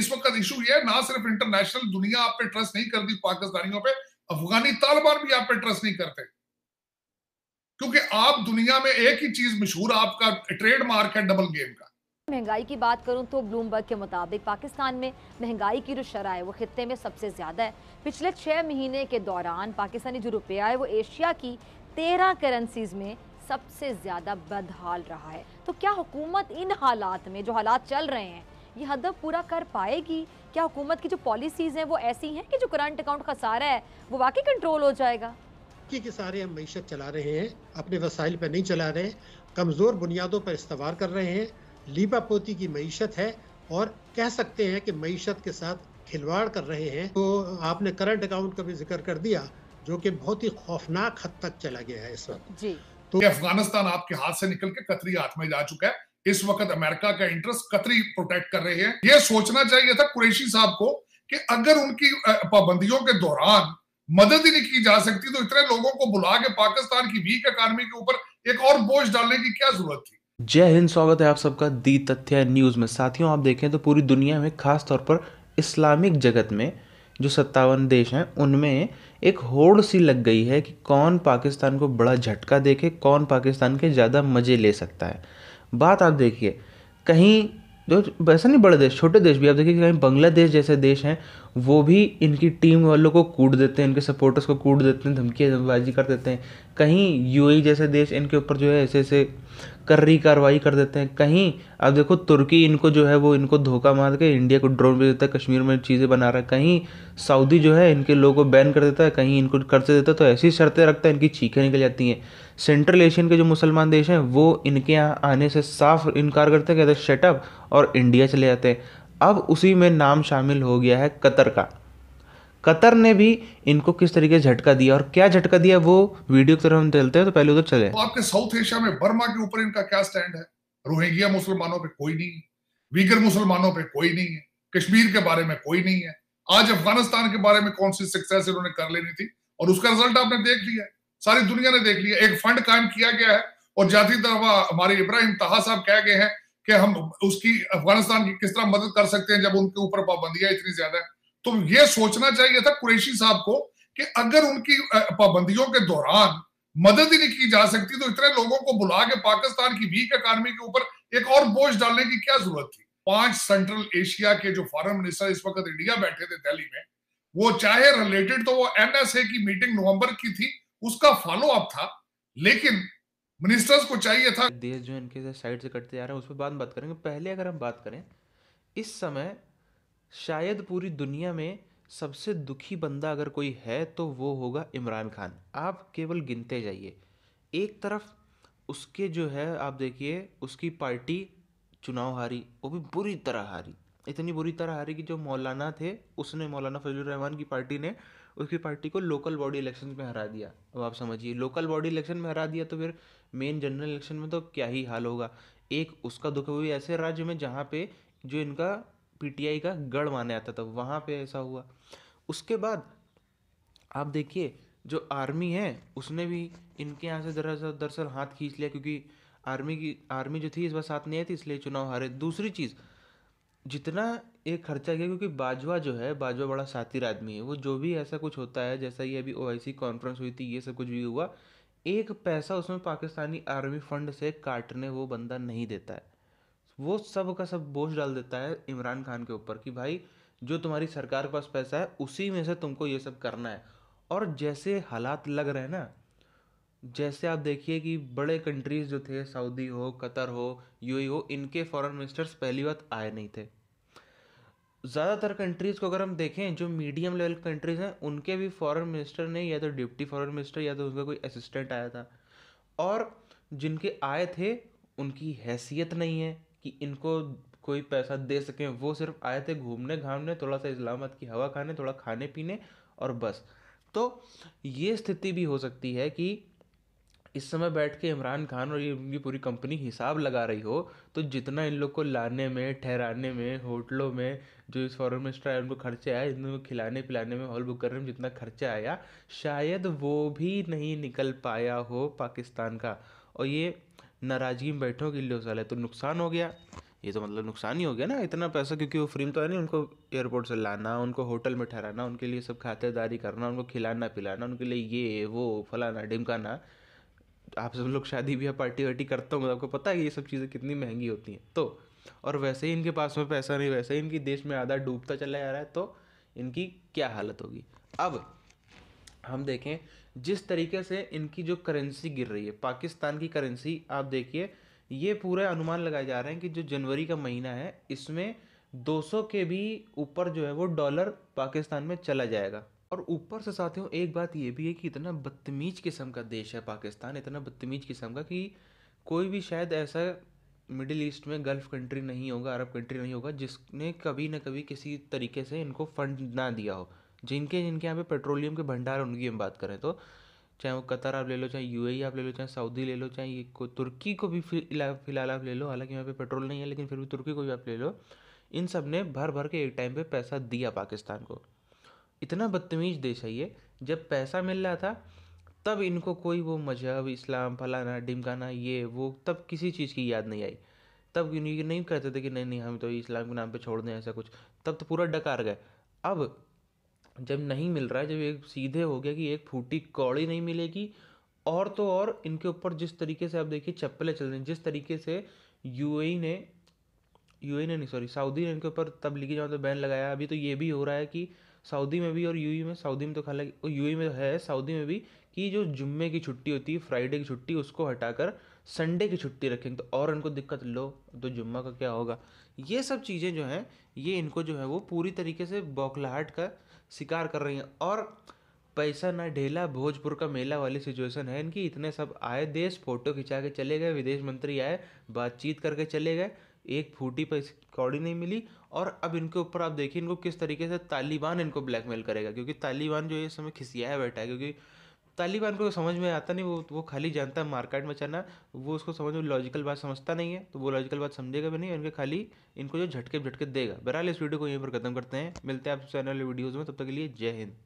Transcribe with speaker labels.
Speaker 1: इस वक्त इशू ये है ना सिर्फ इंटरनेशनल दुनिया आप पे ट्रस्ट नहीं करती पाकिस्तानियों पे अफगानी तालिबान भी आप पे ट्रस्ट नहीं करते क्योंकि आप दुनिया में एक ही चीज मशहूर आपका ट्रेडमार्क है डबल गेम का
Speaker 2: महंगाई की बात करूं तो ब्लूमबर्ग के मुताबिक पाकिस्तान में महंगाई की जो शरह है वो खत्े में सबसे ज़्यादा है पिछले छः महीने के दौरान पाकिस्तानी जो रुपया है वो एशिया की तेरह करेंसीज में सबसे ज़्यादा बदहाल रहा है तो क्या हुकूमत इन हालात में जो हालात चल रहे हैं ये हदफ पूरा कर पाएगी क्या हुकूमत की जो पॉलिसीज़ हैं वो ऐसी हैं कि जो करंट अकाउंट का सारा है वो वाकई कंट्रोल हो जाएगा की के सारे हम मीशत चला रहे हैं अपने वसाइल पर नहीं चला रहे कमज़ोर बुनियादों पर इस्तेवाल कर रहे हैं लीबा पोती की मीशत है और कह सकते हैं कि मीशत के साथ खिलवाड़ कर रहे हैं तो आपने करंट अकाउंट का भी जिक्र कर दिया
Speaker 1: जो कि बहुत ही खौफनाक हद तक चला गया है इस वक्त जी तो अफगानिस्तान आपके हाथ से निकल के कतरी हाथ में जा चुका है इस वक्त अमेरिका का इंटरेस्ट कतरी प्रोटेक्ट कर रही है ये सोचना चाहिए था कुरेशी साहब को कि अगर उनकी पाबंदियों के दौरान मदद ही नहीं की जा सकती तो इतने लोगों को बुला के पाकिस्तान की वीक इकानमी के ऊपर एक और बोझ डालने की क्या जरूरत थी
Speaker 2: जय हिंद स्वागत है आप सबका दी तथ्य न्यूज में साथियों आप देखें तो पूरी दुनिया में खास तौर पर इस्लामिक जगत में जो सत्तावन देश हैं उनमें एक होड़ सी लग गई है कि कौन पाकिस्तान को बड़ा झटका देखे कौन पाकिस्तान के ज़्यादा मज़े ले सकता है बात आप देखिए कहीं जो वैसा नहीं बड़े देश छोटे देश भी आप देखिए कहीं बांग्लादेश जैसे देश हैं वो भी इनकी टीम वालों को कूट देते हैं इनके सपोर्टर्स को कूट देते हैं धमकी कर देते हैं कहीं यू e जैसे देश इनके ऊपर जो है ऐसे ऐसे कर्री कार्रवाई कर देते हैं कहीं अब देखो तुर्की इनको जो है वो इनको धोखा मार के इंडिया को ड्रोन भेज देता है कश्मीर में चीज़ें बना रहा है कहीं सऊदी जो है इनके लोगों को बैन कर देता है कहीं इनको कर्जे देता है तो ऐसी शर्तें रखता है इनकी चीखें निकल जाती हैं सेंट्रल एशियन के जो मुसलमान देश हैं वो इनके यहाँ आने से साफ इनकार करते हैं कहते हैं शटअप और इंडिया चले जाते हैं अब उसी में नाम शामिल हो गया है कतर का कतर ने भी इनको किस तरीके झटका दिया और क्या झटका दिया वो वीडियो की तरफ हम चलते हैं तो पहले उधर चले तो
Speaker 1: आपके साउथ एशिया में बर्मा के ऊपर इनका क्या स्टैंड है रोहिंग्या मुसलमानों पे कोई नहीं है वीगर मुसलमानों पे कोई नहीं है कश्मीर के बारे में कोई नहीं है आज अफगानिस्तान के बारे में कौन सी सक्सेस इन्होंने कर लेनी थी और उसका रिजल्ट आपने देख लिया सारी दुनिया ने देख लिया एक फंड कायम किया गया है और जाति तरफ हमारे इब्राहिम तहा साहब कह गए हैं कि हम उसकी अफगानिस्तान की किस तरह मदद कर सकते हैं जब उनके ऊपर पाबंदियां इतनी ज्यादा है तो ये सोचना चाहिए था कुरेशी साहब को कि अगर उनकी पाबंदियों के दौरान मदद ही नहीं की जा सकती तो इतने लोगों को बुला के पाकिस्तान की वीक इकॉनमी के ऊपर एक और बोझ डालने की क्या जरूरत थी पांच सेंट्रल एशिया के जो फॉरन मिनिस्टर इस वक्त इंडिया बैठे थे दिल्ली में वो चाहे रिलेटेड तो वो एनएसए की मीटिंग नवंबर की थी उसका फॉलो अप था लेकिन मिनिस्टर्स को चाहिए था देश
Speaker 2: जो इनके साइड से कटते जा रहे हैं उस पर बाद बात करेंगे पहले अगर हम बात करें इस समय शायद पूरी दुनिया में सबसे दुखी बंदा अगर कोई है तो वो होगा इमरान खान आप केवल गिनते जाइए एक तरफ उसके जो है आप देखिए उसकी पार्टी चुनाव हारी वो भी बुरी तरह हारी इतनी बुरी तरह हारी कि जो मौलाना थे उसने मौलाना फजल रहमान की पार्टी ने उसकी पार्टी को लोकल बॉडी इलेक्शन में हरा दिया अब आप समझिए लोकल बॉडी इलेक्शन में हरा दिया तो फिर मेन जनरल इलेक्शन में तो क्या ही हाल होगा एक उसका दुख हुई ऐसे राज्य में जहाँ पे जो इनका पीटीआई का गढ़ माने जाता था वहाँ पे ऐसा हुआ उसके बाद आप देखिए जो आर्मी है उसने भी इनके यहाँ से दरअसल दरअसल हाथ खींच लिया क्योंकि आर्मी की आर्मी जो थी इस बार साथ नहीं आई थी इसलिए चुनाव हारे दूसरी चीज़ जितना ये खर्चा किया क्योंकि बाजवा जो है बाजवा बड़ा सातिर आदमी है वो जो भी ऐसा कुछ होता है जैसा ये अभी ओ कॉन्फ्रेंस हुई थी ये सब कुछ भी हुआ एक पैसा उसमें पाकिस्तानी आर्मी फंड से काटने वो बंदा नहीं देता है वो सब का सब बोझ डाल देता है इमरान खान के ऊपर कि भाई जो तुम्हारी सरकार के पास पैसा है उसी में से तुमको ये सब करना है और जैसे हालात लग रहे हैं ना जैसे आप देखिए कि बड़े कंट्रीज़ जो थे सऊदी हो कतर हो यूएई e हो इनके फॉरेन मिनिस्टर्स पहली बार आए नहीं थे ज़्यादातर कंट्रीज़ को अगर हम देखें जो मीडियम लेवल कंट्रीज़ हैं उनके भी फॉरेन मिनिस्टर ने या तो डिप्टी फॉरेन मिनिस्टर या तो उनका कोई असिस्टेंट आया था और जिनके आए थे उनकी हैसियत नहीं है कि इनको कोई पैसा दे सकें वो सिर्फ आए थे घूमने घामने थोड़ा सा इस्लामत की हवा खाने थोड़ा खाने पीने और बस तो ये स्थिति भी हो सकती है कि इस समय बैठ के इमरान खान और ये उनकी पूरी कंपनी हिसाब लगा रही हो तो जितना इन लोग को लाने में ठहराने में होटलों में जो इस फॉरन मिनिस्टर आया उनको खर्चे आया इनको खिलाने पिलाने में हॉल बुक करने में जितना खर्चा आया शायद वो भी नहीं निकल पाया हो पाकिस्तान का और ये नाराज़गी में बैठों के लिए साल है तो नुकसान हो गया ये तो मतलब नुकसान ही हो गया ना इतना पैसा क्योंकि वो फ्री में तो है नहीं उनको एयरपोर्ट से लाना उनको होटल में ठहराना उनके लिए सब खातिरदारी करना उनको खिलाना पिलाना उनके लिए ये वो फलाना ढिमकाना आप सब लोग शादी ब्याह पार्टी वार्टी करते होंगे तो आपको पता है ये सब चीज़ें कितनी महंगी होती हैं तो और वैसे ही इनके पास में पैसा नहीं वैसे ही इनकी देश में आधा डूबता चला जा रहा है तो इनकी क्या हालत होगी अब हम देखें जिस तरीके से इनकी जो करेंसी गिर रही है पाकिस्तान की करेंसी आप देखिए ये पूरे अनुमान लगाए जा रहे हैं कि जो जनवरी का महीना है इसमें 200 के भी ऊपर जो है वो डॉलर पाकिस्तान में चला जाएगा और ऊपर से साथियों एक बात ये भी है कि इतना बदतमीज किस्म का देश है पाकिस्तान इतना बदतमीज किस्म का कि कोई भी शायद ऐसा मिडिल ईस्ट में गल्फ़ कंट्री नहीं होगा अरब कंट्री नहीं होगा जिसने कभी ना कभी किसी तरीके से इनको फंड ना दिया हो जिनके जिनके यहाँ पे पेट्रोलियम के भंडार उनकी हम बात करें तो चाहे वो कतर आप ले लो चाहे यू आप ले लो चाहे सऊदी ले लो चाहे ये को तुर्की को भी फिलहाल आप ले लो हालांकि यहाँ पे पेट्रोल नहीं है लेकिन फिर भी तुर्की को भी आप ले लो इन सब ने भर भर के एक टाइम पे पैसा दिया पाकिस्तान को इतना बदतमीज़ देश है ये जब पैसा मिल रहा था तब इनको कोई वो मजहब इस्लाम फलाना डिमकाना ये वो तब किसी चीज़ की याद नहीं आई तब ये नहीं कहते थे कि नहीं नहीं हम तो इस्लाम के नाम पे छोड़ दें ऐसा कुछ तब तो पूरा डकार गए अब जब नहीं मिल रहा है जब एक सीधे हो गया कि एक फूटी कौड़ी नहीं मिलेगी और तो और इनके ऊपर जिस तरीके से आप देखिए चप्पलें चल रही जिस तरीके से यूएई ने यूएई ने नहीं सॉरी सऊदी ने इनके ऊपर तब लिखी जाओ तो बैन लगाया अभी तो ये भी हो रहा है कि सऊदी में भी और यूई में सऊदी में तो हालांकि यू में है सऊदी में भी कि जो जुम्मे की छुट्टी होती है फ्राइडे की छुट्टी उसको हटाकर संडे की छुट्टी रखेंगे तो और इनको दिक्कत लो तो जुम्मा का क्या होगा ये सब चीज़ें जो हैं ये इनको जो है वो पूरी तरीके से बौखलाहट का शिकार कर रही हैं और पैसा ना ढेला भोजपुर का मेला वाली सिचुएशन है इनकी इतने सब आए देश फ़ोटो खिंचा के चले गए विदेश मंत्री आए बातचीत करके चले गए एक फूटी पर कौड़ी नहीं मिली और अब इनके ऊपर आप देखिए इनको किस तरीके से तालिबान इनको ब्लैकमेल करेगा क्योंकि तालिबान जो है इस समय खिसिया है बैठा है क्योंकि तालिबान को समझ में आता नहीं वो वो खाली जानता है मार्केट में चलना वो उसको समझ में लॉजिकल बात समझता नहीं है तो वो लॉजिकल बात समझेगा भी नहीं इनके खाली इनको जो झटके झटके देगा बहरहाल इस वीडियो को यहीं पर खत्म करते हैं मिलते हैं आप वाले वीडियोज़ में तब तक के लिए जय हिंद